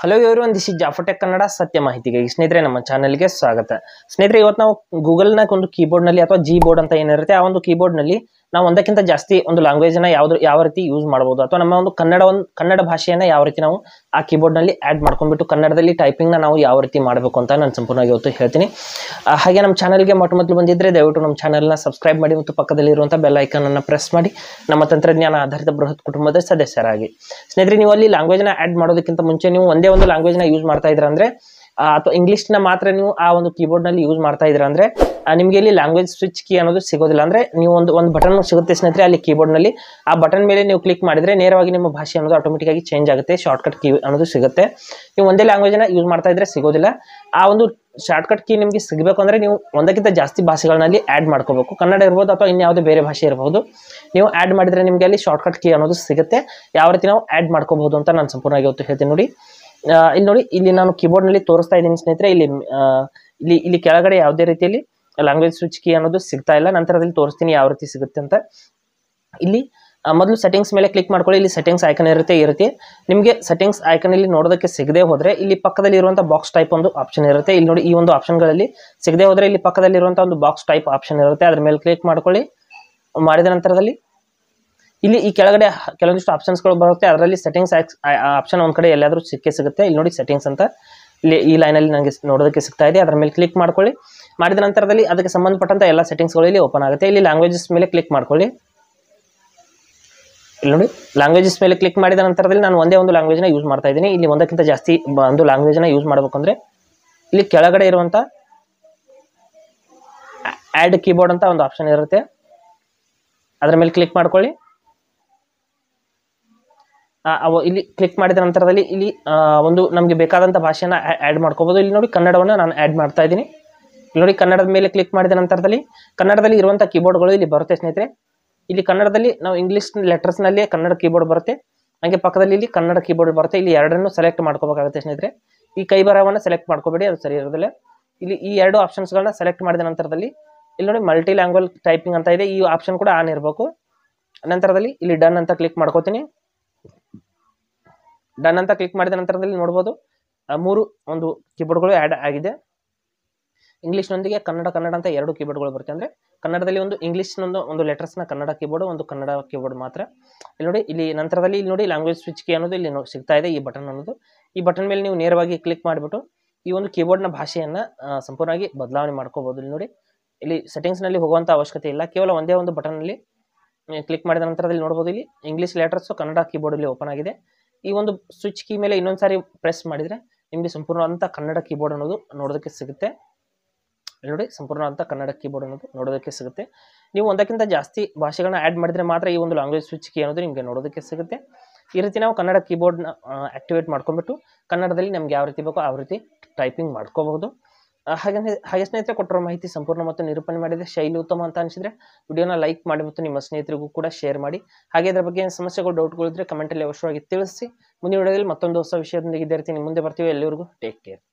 hello ಇವರು this is ಜಾಫೋಟೆಕ್ Kannada ಸತ್ಯ ಮಾಹಿತಿಗಾಗಿ ಸ್ನೇಹಿತರೆ ನಮ್ಮ ಚಾನಲ್ಗೆ ಸ್ವಾಗತ ಸ್ನೇಹಿತರೆ ಇವತ್ತು ನಾವು ಗೂಗಲ್ನ ಒಂದು ಕೀಬೋರ್ಡ್ನಲ್ಲಿ ಅಥವಾ ಜಿ ಬೋರ್ಡ್ ಅಂತ ಏನಿರುತ್ತೆ ಆ ಒಂದು ಕೀಬೋರ್ಡ್ನಲ್ಲಿ ನಾವು ಒಂದಕ್ಕಿಂತ ಜಾಸ್ತಿ ಒಂದು ಲಾಂಗ್ವೇಜ್ನ ಯಾವ್ದು ಯಾವ ರೀತಿ ಯೂಸ್ ಮಾಡಬಹುದು ಅಥವಾ ನಮ್ಮ ಒಂದು ಕನ್ನಡ ಒಂದು ಕನ್ನಡ ಭಾಷೆಯನ್ನ ಯಾವ ರೀತಿ ನಾವು ಆ ಕೀಬೋರ್ಡ್ ನಲ್ಲಿ ಆಡ್ ಮಾಡ್ಕೊಂಡ್ಬಿಟ್ಟು ಕನ್ನಡದಲ್ಲಿ ನ ನಾವು ಯಾವ ರೀತಿ ಮಾಡಬೇಕು ಅಂತ ನಾನು ಸಂಪೂರ್ಣವಾಗಿ ಇವತ್ತು ಹೇಳ್ತೀನಿ ಹಾಗೆ ನಮ್ಮ ಚಾನಲ್ಗೆ ಮೊಟ್ಟ ಮೊದಲು ಬಂದಿದ್ರೆ ದಯವಿಟ್ಟು ನಮ್ಮ ಚಾನಲ್ನ ಸಬ್ಸ್ಕ್ರೈಬ್ ಮಾಡಿ ಮತ್ತು ಪಕ್ಕದಲ್ಲಿ ಇರುವಂತಹ ಬೆಲ್ ಅನ್ನ ಪ್ರೆಸ್ ಮಾಡಿ ನಮ್ಮ ತಂತ್ರಜ್ಞಾನ ಆಧಾರಿತ ಬೃಹತ್ ಕುಟುಂಬದ ಸದಸ್ಯರಾಗಿ ಸ್ನೇಹಿತರೆ ನೀವು ಅಲ್ಲಿ ಲ್ಯಾಂಗ್ವೇಜ್ನ ಆಡ್ ಮಾಡೋದಕ್ಕಿಂತ ಮುಂಚೆ ನೀವು ಒಂದೇ ಒಂದು ಲಾಂಗ್ವೇಜ್ನ ಯೂಸ್ ಮಾಡ್ತಾ ಅಂದ್ರೆ ಅಥವಾ ಇಂಗ್ಲೀಷ್ನ ಮಾತ್ರ ನೀವು ಆ ಒಂದು ನಲ್ಲಿ ಯೂಸ್ ಮಾಡ್ತಾ ಇದ್ರ ಅಂದರೆ ನಿಮಗೆ ಇಲ್ಲಿ ಲ್ಯಾಂಗ್ವೇಜ್ ಸ್ವಿಚ್ ಕೀ ಅನ್ನೋದು ಸಿಗೋದಿಲ್ಲ ಅಂದರೆ ನೀವು ಒಂದು ಒಂದು ಬಟನ್ ಸಿಗುತ್ತೆ ಸ್ನೇಹಿತರೆ ಅಲ್ಲಿ ನಲ್ಲಿ ಆ ಬಟನ್ ಮೇಲೆ ನೀವು ಕ್ಲಿಕ್ ಮಾಡಿದ್ರೆ ನೇರವಾಗಿ ನಿಮ್ಮ ಭಾಷೆ ಅನ್ನೋದು ಆಟೋಮೆಟಿಕ್ ಆಗಿ ಚೇಂಜ್ ಆಗುತ್ತೆ ಶಾರ್ಟ್ಕಟ್ ಕೀ ಅನ್ನೋದು ಸಿಗುತ್ತೆ ನೀವು ಒಂದೇ ಲ್ಯಾಂಗ್ವೇಜ್ನ ಯೂಸ್ ಮಾಡ್ತಾ ಇದ್ರೆ ಸಿಗೋದಿಲ್ಲ ಆ ಒಂದು ಶಾರ್ಟ್ಕಟ್ ಕೀ ನಿಮಗೆ ಸಿಗಬೇಕು ಅಂದರೆ ನೀವು ಒಂದಕ್ಕಿಂತ ಜಾಸ್ತಿ ಭಾಷೆಗಳಲ್ಲಿ ಆ್ಯಡ್ ಮಾಡ್ಕೋಬೇಕು ಕನ್ನಡ ಇರ್ಬೋದು ಅಥವಾ ಇನ್ಯಾವುದೇ ಬೇರೆ ಭಾಷೆ ಇರಬಹುದು ನೀವು ಆ್ಯಡ್ ಮಾಡಿದ್ರೆ ನಿಮಗೆ ಅಲ್ಲಿ ಶಾರ್ಟ್ಕಟ್ ಕೀ ಅನ್ನೋದು ಸಿಗುತ್ತೆ ಯಾವ ರೀತಿ ನಾವು ಆ್ಯಡ್ ಮಾಡ್ಕೋಬಹುದು ಅಂತ ನಾನು ಸಂಪೂರ್ಣವಾಗಿ ಇವತ್ತು ಹೇಳ್ತೀನಿ ನೋಡಿ ಇಲ್ಲಿ ನೋಡಿ ಇಲ್ಲಿ ನಾನು ಕೀಬೋರ್ಡ್ ನಲ್ಲಿ ತೋರಿಸ್ತಾ ಇದ್ದೀನಿ ಸ್ನೇಹಿತರೆ ಇಲ್ಲಿ ಇಲ್ಲಿ ಇಲ್ಲಿ ಕೆಳಗಡೆ ಯಾವುದೇ ರೀತಿಯಲ್ಲಿ ಲ್ಯಾಂಗ್ವೇಜ್ ಸ್ವಿಚ್ ಕೀ ಅನ್ನೋದು ಸಿಗ್ತಾ ಇಲ್ಲ ನಂತರದಲ್ಲಿ ತೋರಿಸ್ತೀನಿ ಯಾವ ರೀತಿ ಸಿಗುತ್ತೆ ಅಂತ ಇಲ್ಲಿ ಮೊದಲು ಸೆಟ್ಟಿಂಗ್ಸ್ ಮೇಲೆ ಕ್ಲಿಕ್ ಮಾಡ್ಕೊಳ್ಳಿ ಇಲ್ಲಿ ಸೆಟ್ಟಿಂಗ್ಸ್ ಐಕನ್ ಇರುತ್ತೆ ಇರುತ್ತೆ ನಿಮಗೆ ಸೆಟ್ಟಿಂಗ್ಸ್ ಐಕನ್ ಇಲ್ಲಿ ನೋಡೋದಕ್ಕೆ ಸಿಗದೆ ಹೋದ್ರೆ ಇಲ್ಲಿ ಪಕ್ಕದಲ್ಲಿ ಇರುವಂತಹ ಬಾಕ್ಸ್ ಟೈಪ್ ಒಂದು ಆಪ್ಷನ್ ಇರುತ್ತೆ ಇಲ್ಲಿ ನೋಡಿ ಈ ಒಂದು ಆಪ್ಷನ್ ಗಳಲ್ಲಿ ಸಿಗದೆ ಹೋದ್ರೆ ಇಲ್ಲಿ ಪಕ್ಕದಲ್ಲಿ ಇರುವಂತಹ ಒಂದು ಬಾಕ್ಸ್ ಟೈಪ್ ಆಪ್ಷನ್ ಇರುತ್ತೆ ಅದ್ರ ಮೇಲೆ ಕ್ಲಿಕ್ ಮಾಡ್ಕೊಳ್ಳಿ ಮಾಡಿದ ನಂತರದಲ್ಲಿ ಇಲ್ಲಿ ಈ ಕೆಳಗಡೆ ಕೆಲವೊಂದಿಷ್ಟು ಆಪ್ಷನ್ಸ್ಗಳು ಬರುತ್ತೆ ಅದರಲ್ಲಿ ಸೆಟ್ಟಿಂಗ್ಸ್ ಆಪ್ಷನ್ ಒಂದು ಕಡೆ ಎಲ್ಲಾದರೂ ಸಿಕ್ಕೇ ಸಿಗುತ್ತೆ ಇಲ್ಲಿ ನೋಡಿ ಸೆಟ್ಟಿಂಗ್ಸ್ ಅಂತ ಇಲ್ಲಿ ಈ ಲೈನಲ್ಲಿ ನನಗೆ ನೋಡೋದಕ್ಕೆ ಸಿಗ್ತಾ ಇದೆ ಅದರ ಮೇಲೆ ಕ್ಲಿಕ್ ಮಾಡ್ಕೊಳ್ಳಿ ಮಾಡಿದ ನಂತರದಲ್ಲಿ ಅದಕ್ಕೆ ಸಂಬಂಧಪಟ್ಟಂಥ ಎಲ್ಲ ಸೆಟ್ಟಿಂಗ್ಸ್ಗಳು ಇಲ್ಲಿ ಓಪನ್ ಆಗುತ್ತೆ ಇಲ್ಲಿ ಲ್ಯಾಂಗ್ವೇಜಸ್ ಮೇಲೆ ಕ್ಲಿಕ್ ಮಾಡ್ಕೊಳ್ಳಿ ಇಲ್ಲಿ ನೋಡಿ ಲ್ಯಾಂಗ್ವೇಜಸ್ ಮೇಲೆ ಕ್ಲಿಕ್ ಮಾಡಿದ ನಂತರದಲ್ಲಿ ನಾನು ಒಂದೇ ಒಂದು ಲ್ಯಾಂಗ್ವೇಜ್ನ ಯೂಸ್ ಮಾಡ್ತಾ ಇದ್ದೀನಿ ಇಲ್ಲಿ ಒಂದಕ್ಕಿಂತ ಜಾಸ್ತಿ ಒಂದು ಲ್ಯಾಂಗ್ವೇಜ್ನ ಯೂಸ್ ಮಾಡಬೇಕು ಅಂದರೆ ಇಲ್ಲಿ ಕೆಳಗಡೆ ಇರುವಂಥ ಆ್ಯಡ್ ಕೀಬೋರ್ಡ್ ಅಂತ ಒಂದು ಆಪ್ಷನ್ ಇರುತ್ತೆ ಅದರ ಮೇಲೆ ಕ್ಲಿಕ್ ಮಾಡ್ಕೊಳ್ಳಿ ಅವು ಇಲ್ಲಿ ಕ್ಲಿಕ್ ಮಾಡಿದ ನಂತರದಲ್ಲಿ ಇಲ್ಲಿ ಒಂದು ನಮಗೆ ಬೇಕಾದಂಥ ಭಾಷೆನ ಆ್ಯಡ್ ಮಾಡ್ಕೋಬೋದು ಇಲ್ಲಿ ನೋಡಿ ಕನ್ನಡವನ್ನು ನಾನು ಆ್ಯಡ್ ಮಾಡ್ತಾ ಇದ್ದೀನಿ ಇಲ್ಲಿ ನೋಡಿ ಕನ್ನಡದ ಮೇಲೆ ಕ್ಲಿಕ್ ಮಾಡಿದ ನಂತರದಲ್ಲಿ ಕನ್ನಡದಲ್ಲಿ ಇರುವಂಥ ಕೀಬೋರ್ಡ್ಗಳು ಇಲ್ಲಿ ಬರುತ್ತೆ ಸ್ನೇಹಿತರೆ ಇಲ್ಲಿ ಕನ್ನಡದಲ್ಲಿ ನಾವು ಇಂಗ್ಲೀಷ್ ಲೆಟರ್ಸ್ನಲ್ಲೇ ಕನ್ನಡ ಕೀಬೋರ್ಡ್ ಬರುತ್ತೆ ಹಾಗೆ ಪಕ್ಕದಲ್ಲಿ ಇಲ್ಲಿ ಕನ್ನಡ ಕೀಬೋರ್ಡ್ ಬರುತ್ತೆ ಇಲ್ಲಿ ಎರಡನ್ನೂ ಸೆಲೆಕ್ಟ್ ಮಾಡ್ಕೋಬೇಕಾಗುತ್ತೆ ಸ್ನೇಹಿತರೆ ಈ ಕೈ ಬರಹವನ್ನು ಸೆಲೆಕ್ಟ್ ಮಾಡ್ಕೋಬೇಡಿ ಅದು ಸರಿ ಇರೋದಿಲ್ಲ ಇಲ್ಲಿ ಈ ಎರಡು ಆಪ್ಷನ್ಸ್ಗಳನ್ನ ಸೆಲೆಕ್ಟ್ ಮಾಡಿದ ನಂತರದಲ್ಲಿ ಇಲ್ಲಿ ನೋಡಿ ಮಲ್ಟಿ ಲ್ಯಾಂಗ್ವೇಜ್ ಟೈಪಿಂಗ್ ಅಂತ ಇದೆ ಈ ಆಪ್ಷನ್ ಕೂಡ ಆನ್ ಇರಬೇಕು ನಂತರದಲ್ಲಿ ಇಲ್ಲಿ ಡನ್ ಅಂತ ಕ್ಲಿಕ್ ಮಾಡ್ಕೋತೀನಿ ಡನ್ ಅಂತ ಕ್ಲಿಕ್ ಮಾಡಿದ ನಂತರದಲ್ಲಿ ನೋಡ್ಬೋದು ಮೂರು ಒಂದು ಕೀಬೋರ್ಡ್ಗಳು ಆ್ಯಡ್ ಆಗಿದೆ ಇಂಗ್ಲೀಷ್ನೊಂದಿಗೆ ಕನ್ನಡ ಕನ್ನಡ ಅಂತ ಎರಡು ಕೀಬೋರ್ಡ್ಗಳು ಬರುತ್ತೆ ಅಂದರೆ ಕನ್ನಡದಲ್ಲಿ ಒಂದು ಇಂಗ್ಲೀಷ್ನೊಂದು ಒಂದು ಲೆಟರ್ಸ್ನ ಕನ್ನಡ ಕೀಬೋರ್ಡ್ ಒಂದು ಕನ್ನಡ ಕೀಬೋರ್ಡ್ ಮಾತ್ರ ಇಲ್ಲಿ ನೋಡಿ ಇಲ್ಲಿ ನಂತರದಲ್ಲಿ ಇಲ್ಲಿ ನೋಡಿ ಲ್ಯಾಂಗ್ವೇಜ್ ಸ್ವಿಚ್ ಕೀ ಅನ್ನೋದು ಇಲ್ಲಿ ಸಿಗ್ತಾ ಇದೆ ಈ ಬಟನ್ ಅನ್ನೋದು ಈ ಬಟನ್ ಮೇಲೆ ನೀವು ನೇರವಾಗಿ ಕ್ಲಿಕ್ ಮಾಡಿಬಿಟ್ಟು ಈ ಒಂದು ಕೀಬೋರ್ಡ್ನ ಭಾಷೆಯನ್ನು ಸಂಪೂರ್ಣವಾಗಿ ಬದಲಾವಣೆ ಮಾಡ್ಕೋಬೋದು ಇಲ್ಲಿ ನೋಡಿ ಇಲ್ಲಿ ನಲ್ಲಿ ಹೋಗುವಂಥ ಅವಶ್ಯಕತೆ ಇಲ್ಲ ಕೇವಲ ಒಂದೇ ಒಂದು ಅಲ್ಲಿ ಕ್ಲಿಕ್ ಮಾಡಿದ ನಂತರದಲ್ಲಿ ನೋಡ್ಬೋದು ಇಲ್ಲಿ ಇಂಗ್ಲೀಷ್ ಲೆಟರ್ಸು ಕನ್ನಡ ಇಲ್ಲಿ ಓಪನ್ ಆಗಿದೆ ಈ ಒಂದು ಸ್ವಿಚ್ ಕೀ ಮೇಲೆ ಇನ್ನೊಂದ್ಸಾರಿ ಪ್ರೆಸ್ ಮಾಡಿದರೆ ನಿಮಗೆ ಸಂಪೂರ್ಣವಾದಂಥ ಕನ್ನಡ ಕೀಬೋರ್ಡ್ ಅನ್ನೋದು ನೋಡೋದಕ್ಕೆ ಸಿಗುತ್ತೆ ನೋಡಿ ಸಂಪೂರ್ಣವಾದಂಥ ಕನ್ನಡ ಕೀಬೋರ್ಡ್ ಅನ್ನೋದು ನೋಡೋದಕ್ಕೆ ಸಿಗುತ್ತೆ ನೀವು ಒಂದಕ್ಕಿಂತ ಜಾಸ್ತಿ ಭಾಷೆಗಳನ್ನ ಆ್ಯಡ್ ಮಾಡಿದರೆ ಮಾತ್ರ ಈ ಒಂದು ಲ್ಯಾಂಗ್ವೇಜ್ ಸ್ವಿಚ್ ಕೀ ಅನ್ನೋದು ನಿಮಗೆ ನೋಡೋದಕ್ಕೆ ಸಿಗುತ್ತೆ ಈ ರೀತಿ ನಾವು ಕನ್ನಡ ಕೀಬೋರ್ಡ್ನ ಆ್ಯಕ್ಟಿವೇಟ್ ಮಾಡ್ಕೊಂಡ್ಬಿಟ್ಟು ಕನ್ನಡದಲ್ಲಿ ನಮ್ಗೆ ಯಾವ ರೀತಿ ಬೇಕೋ ಆ ರೀತಿ ಟೈಪಿಂಗ್ ಮಾಡ್ಕೋಬಹುದು ಹಾಗೆ ಹಾಗೆ ಸ್ನೇಹಿತರೆ ಕೊಟ್ಟಿರೋ ಮಾಹಿತಿ ಸಂಪೂರ್ಣ ಮತ್ತು ನಿರೂಪಣೆ ಮಾಡಿದೆ ಶೈಲಿ ಉತ್ತಮ ಅಂತ ಅನಿಸಿದ್ರೆ ವಿಡಿಯೋನ ಲೈಕ್ ಮಾಡಿ ಮತ್ತು ನಿಮ್ಮ ಸ್ನೇಹಿತರಿಗೂ ಕೂಡ ಶೇರ್ ಮಾಡಿ ಹಾಗೆ ಇದರ ಬಗ್ಗೆ ಏನು ಸಮಸ್ಯೆಗಳು ಡೌಟ್ಗಳಿದ್ರೆ ಕಮೆಂಟಲ್ಲಿ ಅವಶ್ಯವಾಗಿ ತಿಳಿಸಿ ಮುಂದಿನ ವಿಡಿಯೋದಲ್ಲಿ ಮತ್ತೊಂದು ಹೊಸ ವಿಷಯದೊಂದಿಗೆ ಇದೇ ರೀತಿ ನಿಮ್ಮ ಮುಂದೆ ಬರ್ತೀವಿ ಎಲ್ಲರಿಗೂ ಟೇಕ್ ಕೇರ್